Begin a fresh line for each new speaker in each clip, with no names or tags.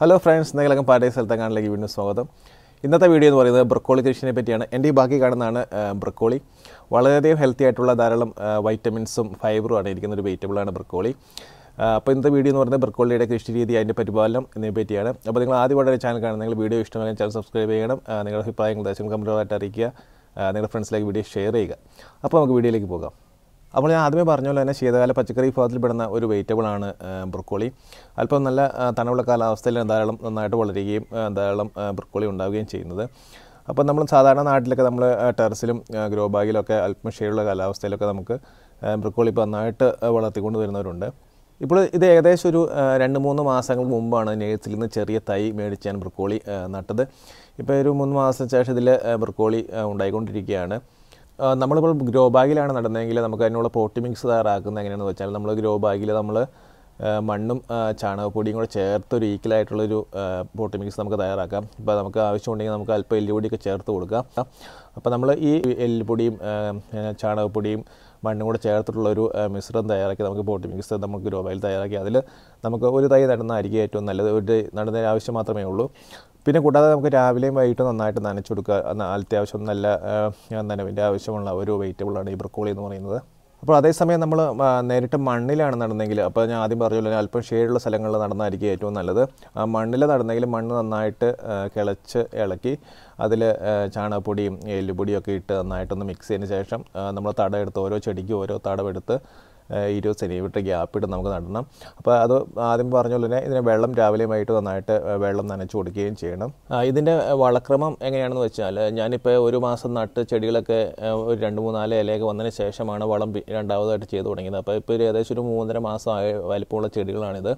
Hello friends നിങ്ങളൊക്കെ പാടേ സ്ഥലത്തങ്ങാനിലേക്ക് വീണ്ടും സ്വാഗതം ഇന്നത്തെ വീഡിയോ എന്ന് പറയുന്നത് ബ്രക്കോളി കൃഷിനെ പറ്റിയാണ് എൻ്റെ ഈ ബാക്കി കാണുന്നതാണ് ബ്രക്കോളി വളരെയധികം ഹെൽത്തി ആയിട്ടുള്ള ധാരാളം വൈറ്റമിൻസും ഫൈബറും ആണ് ഇരിക്കുന്ന ഒരു വെജിറ്റബിളാണ് ബ്രക്കോളി അപ്പോൾ ഇന്നത്തെ വീഡിയോ എന്ന് പറയുന്നത് ബ്രക്കോളിയുടെ കൃഷി രീതി അതിൻ്റെ പരിപാലനം എന്നിവയെ പറ്റിയാണ് അപ്പോൾ നിങ്ങൾ ആദ്യം വളരെ ചാനൽ കാണുന്നത് നിങ്ങൾ വീഡിയോ ഇഷ്ടമായ ചാനൽ സബ്സ്ക്രൈബ് ചെയ്യണം നിങ്ങളുടെ അഭിപ്രായങ്ങൾ ദശം കമൻറ്റുകളായിട്ട് അറിയിക്കുക നിങ്ങളുടെ ഫ്രണ്ട്സിലേക്ക് വീഡിയോ ഷെയർ ചെയ്യുക അപ്പോൾ നമുക്ക് വീഡിയോയിലേക്ക് പോകാം അപ്പോൾ ഞാൻ ആദ്യമേ പറഞ്ഞ പോലെ തന്നെ ശീതകാല പച്ചക്കറി വിഭാഗത്തിൽപ്പെടുന്ന ഒരു വെജിറ്റബിളാണ് ബ്രക്കോളി അല്പം നല്ല തണുപ്പുള്ള കാലാവസ്ഥയിൽ ധാരാളം നന്നായിട്ട് വളരുകയും ധാരാളം ബ്രക്കോളി ഉണ്ടാവുകയും ചെയ്യുന്നത് അപ്പോൾ നമ്മൾ സാധാരണ നാട്ടിലൊക്കെ നമ്മൾ ടെറസിലും ഗ്രോ ബാഗിലൊക്കെ അല്പം ഷെയ്ഡുള്ള കാലാവസ്ഥയിലൊക്കെ നമുക്ക് ബ്രക്കോളി ഇപ്പോൾ നന്നായിട്ട് വളർത്തിക്കൊണ്ട് വരുന്നവരുണ്ട് ഇപ്പോൾ ഇത് ഏകദേശം ഒരു രണ്ട് മൂന്ന് മാസങ്ങൾ മുമ്പാണ് നെയ്ത്തിൽ നിന്ന് ചെറിയ തൈ മേടിച്ചാണ് ബ്രക്കോളി നട്ടത് ഇപ്പോൾ ഒരു മൂന്ന് മാസത്തിന് ശേഷം ഇതിൽ ബ്രക്കോളി ഉണ്ടായിക്കൊണ്ടിരിക്കുകയാണ് നമ്മളിപ്പോൾ ഗ്രോ ബാഗിലാണ് നടന്നതെങ്കിൽ നമുക്ക് അതിനുള്ള പോട്ടി മിക്സ് തയ്യാറാക്കുന്നത് എങ്ങനെയാണെന്ന് വെച്ചാൽ നമ്മൾ ഗ്രോ ബാഗിൽ നമ്മൾ മണ്ണും ചാണകപ്പൊടിയും കൂടെ ചേർത്ത് ഒരു ഈക്വലായിട്ടുള്ളൊരു പോട്ടി മിക്സ് നമുക്ക് തയ്യാറാക്കാം ഇപ്പോൾ നമുക്ക് ആവശ്യമുണ്ടെങ്കിൽ നമുക്ക് അല്പം എല്ലുപൊടിയൊക്കെ ചേർത്ത് കൊടുക്കാം അപ്പോൾ നമ്മൾ ഈ എല്ലുപൊടിയും ചാണകപ്പൊടിയും മണ്ണും കൂടെ ചേർത്തിട്ടുള്ളൊരു മിശ്രം തയ്യാറാക്കി നമുക്ക് പോട്ടി മിക്സ് നമുക്ക് ഗ്രോ ബാഗിൽ തയ്യാറാക്കി അതിൽ നമുക്ക് ഒരു തൈ നടന്നായിരിക്കും ഏറ്റവും നല്ലത് ഒരു നടന്നതിന് ആവശ്യം മാത്രമേ ഉള്ളൂ പിന്നെ കൂടാതെ നമുക്ക് രാവിലെയും വൈകിട്ടും നന്നായിട്ട് നനച്ചു കൊടുക്കുക അത്യാവശ്യം നല്ല നനവിൻ്റെ ആവശ്യമുള്ള ഒരു വെജിറ്റബിളാണ് ഈ ബ്രക്കോളി എന്ന് പറയുന്നത് അപ്പോൾ അതേസമയം നമ്മൾ നേരിട്ട് മണ്ണിലാണ് നടന്നെങ്കിൽ അപ്പോൾ ഞാൻ ആദ്യം പറഞ്ഞല്ലോ അല്പം ഷെയ്ഡുള്ള സ്ഥലങ്ങളിൽ നടന്നായിരിക്കും ഏറ്റവും നല്ലത് മണ്ണിൽ നടന്നെങ്കിൽ മണ്ണ് നന്നായിട്ട് കിളച്ച് ഇളക്കി അതിൽ ചാണകപ്പൊടിയും എല്ലുപൊടിയും ഒക്കെ ഇട്ട് നന്നായിട്ടൊന്ന് മിക്സ് ചെയ്തതിന് ശേഷം നമ്മൾ എടുത്ത് ഓരോ ചെടിക്കും ഓരോ തടമെടുത്ത് ഇരുപത് സെൻറ്റിമീറ്റർ ഗ്യാപ്പിട്ട് നമുക്ക് നടണം അപ്പോൾ അത് ആദ്യം പറഞ്ഞ പോലെ തന്നെ ഇതിനെ വെള്ളം രാവിലെയുമായിട്ട് നന്നായിട്ട് വെള്ളം നനച്ചു കൊടുക്കുകയും ചെയ്യണം ഇതിൻ്റെ വളക്രമം എങ്ങനെയാണെന്ന് വെച്ചാൽ ഞാനിപ്പോൾ ഒരു മാസം നട്ട് ചെടികളൊക്കെ ഒരു രണ്ട് മൂന്നാല് ഇലയൊക്കെ വന്നതിന് ശേഷമാണ് വളം രണ്ടാമതായിട്ട് ചെയ്തു തുടങ്ങിയത് അപ്പോൾ ഇപ്പോൾ ഒരു ഏകദേശം ഒരു മൂന്നര മാസം വലിപ്പമുള്ള ചെടികളാണിത്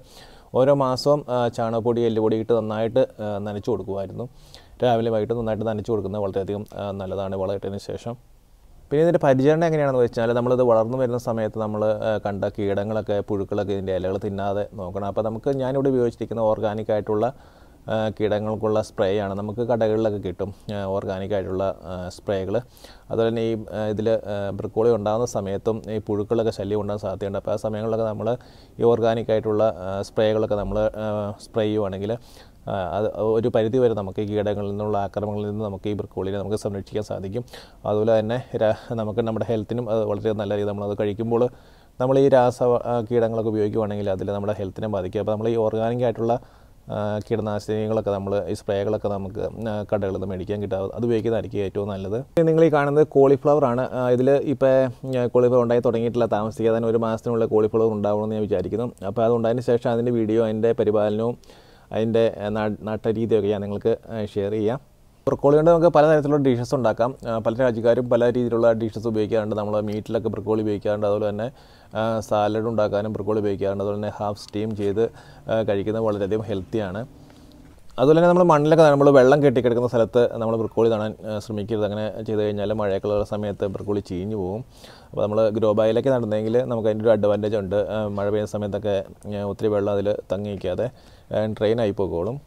ഓരോ മാസവും ചാണകപ്പൊടി എല്ലുപൊടി ഇട്ട് നന്നായിട്ട് നനച്ചു കൊടുക്കുമായിരുന്നു രാവിലെ വൈകിട്ട് നന്നായിട്ട് നനച്ചു കൊടുക്കുന്നത് വളരെയധികം നല്ലതാണ് വളമിട്ടതിന് ശേഷം പിന്നെ ഇതിൻ്റെ പരിചരണം എങ്ങനെയാണെന്ന് വെച്ചാൽ നമ്മളിത് വളർന്നു വരുന്ന സമയത്ത് നമ്മൾ കണ്ട കീടങ്ങളൊക്കെ പുഴുക്കളൊക്കെ ഇതിൻ്റെ ഇലകൾ തിന്നാതെ നോക്കണം അപ്പോൾ നമുക്ക് ഞാനിവിടെ ഉപയോഗിച്ചിരിക്കുന്ന ഓർഗാനിക് ആയിട്ടുള്ള കീടങ്ങൾക്കുള്ള സ്പ്രേ ആണ് നമുക്ക് കടകളിലൊക്കെ കിട്ടും ഓർഗാനിക് ആയിട്ടുള്ള സ്പ്രേകൾ അതുപോലെ തന്നെ ഈ ഇതിൽ ബ്രിക്കോളി ഉണ്ടാകുന്ന സമയത്തും ഈ പുഴുക്കളൊക്കെ ശല്യം ഉണ്ടാകാൻ സാധ്യതയുണ്ട് അപ്പോൾ ആ സമയങ്ങളിലൊക്കെ നമ്മൾ ഈ ഓർഗാനിക് ആയിട്ടുള്ള സ്പ്രേകളൊക്കെ നമ്മൾ സ്പ്രേ ചെയ്യുവാണെങ്കിൽ അത് ഒരു പരിധി വരെ നമുക്ക് ഈ കീടങ്ങളിൽ നിന്നുള്ള ആക്രമണങ്ങളിൽ നിന്ന് നമുക്ക് ഈ ബ്രക്കോളിനെ നമുക്ക് സംരക്ഷിക്കാൻ സാധിക്കും അതുപോലെ തന്നെ നമുക്ക് നമ്മുടെ ഹെൽത്തിനും അത് വളരെ നല്ല രീതിയിൽ നമ്മളത് കഴിക്കുമ്പോൾ നമ്മൾ ഈ രാസ കീടങ്ങളൊക്കെ ഉപയോഗിക്കുകയാണെങ്കിൽ അതിൽ നമ്മുടെ ഹെൽത്തിനെ ബാധിക്കും അപ്പോൾ നമ്മൾ ഈ ഓർഗാനിക് ആയിട്ടുള്ള കീടനാശിനികളൊക്കെ നമ്മൾ ഈ സ്പ്രേകളൊക്കെ നമുക്ക് കടകളിൽ നിന്ന് മേടിക്കാൻ കിട്ടുക അത് ഉപയോഗിക്കുന്നതായിരിക്കും ഏറ്റവും നല്ലത് നിങ്ങൾ ഈ കാണുന്നത് കോളിഫ്ലവർ ആണ് ഇതിൽ ഇപ്പോൾ കോളിഫ്ലവർ ഉണ്ടായി തുടങ്ങിയിട്ടില്ല താമസിക്കാതെ തന്നെ ഒരു മാസത്തിനുള്ള കോളിഫ്ലവർ ഉണ്ടാവണമെന്ന് ഞാൻ വിചാരിക്കുന്നു അപ്പോൾ അതുണ്ടായതിന് ശേഷം അതിൻ്റെ വീഡിയോ അതിൻ്റെ പരിപാലനവും അതിൻ്റെ നാട്ടരീതിയൊക്കെ ഞാൻ നിങ്ങൾക്ക് ഷെയർ ചെയ്യാം ബ്രക്കോളി കൊണ്ട് നമുക്ക് പലതരത്തിലുള്ള ഡിഷസ് ഉണ്ടാക്കാം പല രാജ്യക്കാരും പല രീതിയിലുള്ള ഡിഷസ് ഉപയോഗിക്കാറുണ്ട് നമ്മൾ മീറ്റിലൊക്കെ ബ്രക്കോളി ഉപയോഗിക്കാറുണ്ട് അതുപോലെ തന്നെ സാലഡ് ഉണ്ടാക്കാനും ബ്രക്കോളി ഉപയോഗിക്കാറുണ്ട് അതുപോലെ തന്നെ ഹാഫ് സ്റ്റീം ചെയ്ത് കഴിക്കുന്നത് വളരെയധികം ഹെൽത്തിയാണ് അതുപോലെ തന്നെ നമ്മൾ മണ്ണിലൊക്കെ നമ്മൾ വെള്ളം കെട്ടിക്കിടക്കുന്ന സ്ഥലത്ത് നമ്മൾ ബ്രക്കോളി നടാൻ ശ്രമിക്കരുത് അങ്ങനെ ചെയ്ത് കഴിഞ്ഞാൽ മഴയൊക്കെയുള്ള സമയത്ത് ബ്രക്കോളി ചീഞ്ഞു പോകും അപ്പോൾ നമ്മൾ ഗ്രോ ബായിലൊക്കെ നടന്നെങ്കിൽ നമുക്ക് അതിൻ്റെ ഒരു അഡ്വാൻറ്റേജ് ഉണ്ട് മഴ പെയ്യുന്ന സമയത്തൊക്കെ ഒത്തിരി വെള്ളം അതിൽ തങ്ങി നിൽക്കാതെ ആയി പോയിക്കോളും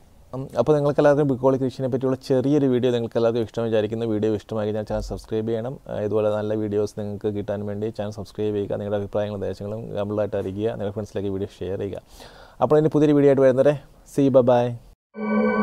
അപ്പോൾ നിങ്ങൾക്ക് എല്ലാവർക്കും ബിക്കോളി കൃഷിനെ പറ്റിയുള്ള ചെറിയൊരു വീഡിയോ നിങ്ങൾക്ക് എല്ലാവർക്കും ഇഷ്ടം വിചാരിക്കുന്ന വീഡിയോ ഇഷ്ടമായി കഴിഞ്ഞാൽ ചാനൽ സബ്സ്ക്രൈബ് ചെയ്യണം ഇതുപോലെ നല്ല വീഡിയോസ് നിങ്ങൾക്ക് കിട്ടാൻ വേണ്ടി ചാനൽ സബ്സ്ക്രൈബ് ചെയ്യുക നിങ്ങളുടെ അഭിപ്രായങ്ങളും നിർദ്ദേശങ്ങളും കമ്പിളായിട്ട് അറിയിക്കുക നിങ്ങളുടെ ഫ്രണ്ട്സിലേക്ക് വീഡിയോ ഷെയർ ചെയ്യുക അപ്പോൾ ഇനി പുതിയൊരു വീഡിയോ ആയിട്ട് വരുന്നവരെ സി ബൈ Oh.